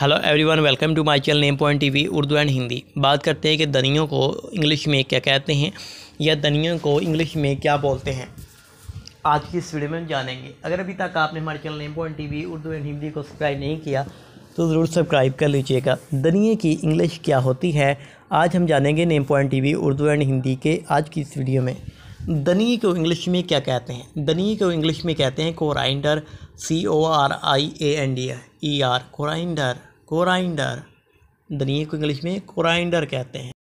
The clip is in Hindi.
hello everyone welcome to my channel name point TV Urdu and Hindi बात करते हैं कि दनियों को इंग्लिश में क्या कहते हैं या दनियों को इंग्लिश में क्या बोलते हैं आज की इस वीडियो में जानेंगे अगर अभी तक आपने हमारे channel name point TV Urdu and Hindi को सब्सक्राइब नहीं किया तो ज़रूर सब्सक्राइब कर लीजिएगा दनिए की इंग्लिश क्या होती है आज हम जानेंगे name point T Urdu and Hindi के आज की इस वीडियो में दनी को इंग्लिश में क्या कहते हैं दनी को इंग्लिश में कहते हैं coriander C O R I A N D E R coriander coriander दनी को इंग्लिश में कोराइंडर कहते हैं